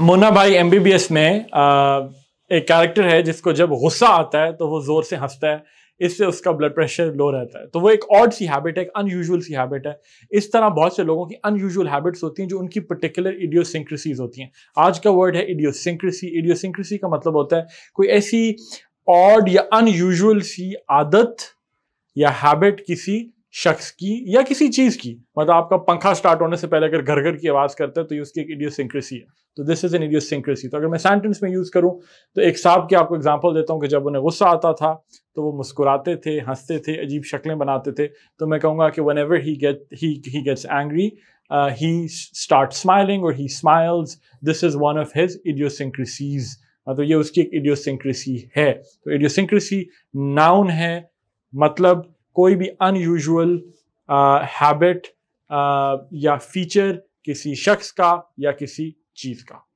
मोना भाई एस में एक कैरेक्टर है जिसको जब गुस्सा आता है तो वो जोर से हंसता है इससे उसका ब्लड प्रेशर लो रहता है तो वो एक ऑड सी हैबिट है एक अनयूजुअल सी हैबिट है इस तरह बहुत से लोगों की अनयूजुअल हैबिट्स होती हैं जो उनकी पर्टिकुलर इडियोसिंक्रेसीज होती हैं आज का वर्ड है इडियोसिंक्रेसी इडियोसिंक्रेसी का मतलब होता है कोई ऐसी ऑड या अनयूजल सी आदत या हैबिट किसी शख्स की या किसी चीज की मतलब आपका पंखा स्टार्ट होने से पहले अगर घर घर की आवाज करता है तो ये उसकी एक इडियोसिंक्रेसी है तो दिस इज एन इडियोसिंक्रेसी तो अगर मैं सेंटेंस में यूज करूं तो एक साहब की आपको एग्जाम्पल देता हूं कि जब उन्हें गुस्सा आता था तो वो मुस्कुराते थे हंसते थे अजीब शक्लें बनाते थे तो मैं कहूंगा कि whenever he get he he gets angry he start smiling और he smiles this is one of his idiosyncrasies तो ये उसकी एक इडियोसिंक्रेसी है तो इडियोसिंक्रेसी नाउन है मतलब कोई भी अनयूजुअल हैबिट uh, uh, या फीचर किसी शख्स का या किसी चीज़ का